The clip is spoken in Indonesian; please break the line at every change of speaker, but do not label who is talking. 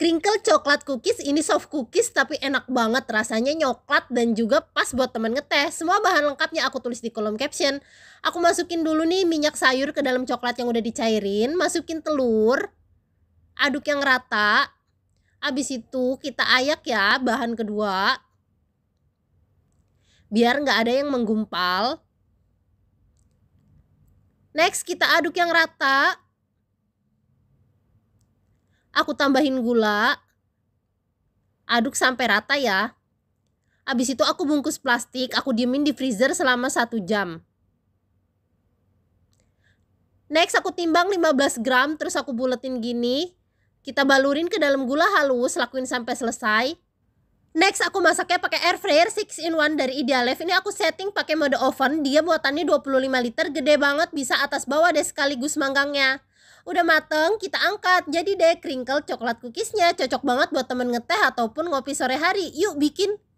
crinkle coklat cookies ini soft cookies tapi enak banget rasanya nyoklat dan juga pas buat temen ngeteh semua bahan lengkapnya aku tulis di kolom caption aku masukin dulu nih minyak sayur ke dalam coklat yang udah dicairin masukin telur aduk yang rata abis itu kita ayak ya bahan kedua biar nggak ada yang menggumpal next kita aduk yang rata Aku tambahin gula. Aduk sampai rata ya. Abis itu aku bungkus plastik, aku diemin di freezer selama satu jam. Next aku timbang 15 gram terus aku buletin gini. Kita balurin ke dalam gula halus, lakuin sampai selesai. Next aku masaknya pakai air fryer 6 in 1 dari Idealife. Ini aku setting pakai mode oven, dia buatannya 25 liter, gede banget bisa atas bawah deh sekaligus manggangnya. Udah mateng, kita angkat. Jadi deh, crinkle coklat cookiesnya cocok banget buat temen ngeteh ataupun ngopi sore hari. Yuk bikin!